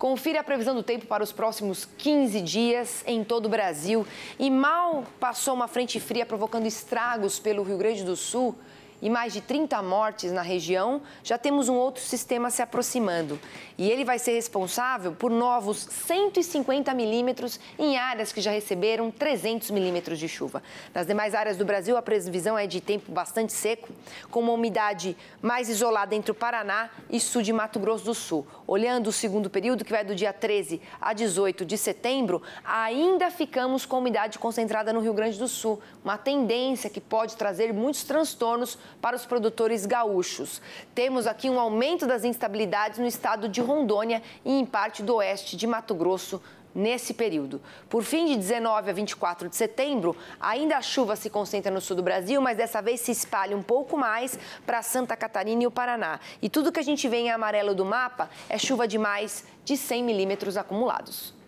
Confira a previsão do tempo para os próximos 15 dias em todo o Brasil. E mal passou uma frente fria provocando estragos pelo Rio Grande do Sul, e mais de 30 mortes na região, já temos um outro sistema se aproximando. E ele vai ser responsável por novos 150 milímetros em áreas que já receberam 300 milímetros de chuva. Nas demais áreas do Brasil, a previsão é de tempo bastante seco, com uma umidade mais isolada entre o Paraná e sul de Mato Grosso do Sul. Olhando o segundo período, que vai do dia 13 a 18 de setembro, ainda ficamos com umidade concentrada no Rio Grande do Sul, uma tendência que pode trazer muitos transtornos para os produtores gaúchos. Temos aqui um aumento das instabilidades no estado de Rondônia e em parte do oeste de Mato Grosso nesse período. Por fim, de 19 a 24 de setembro, ainda a chuva se concentra no sul do Brasil, mas dessa vez se espalha um pouco mais para Santa Catarina e o Paraná. E tudo que a gente vê em amarelo do mapa é chuva de mais de 100 milímetros acumulados.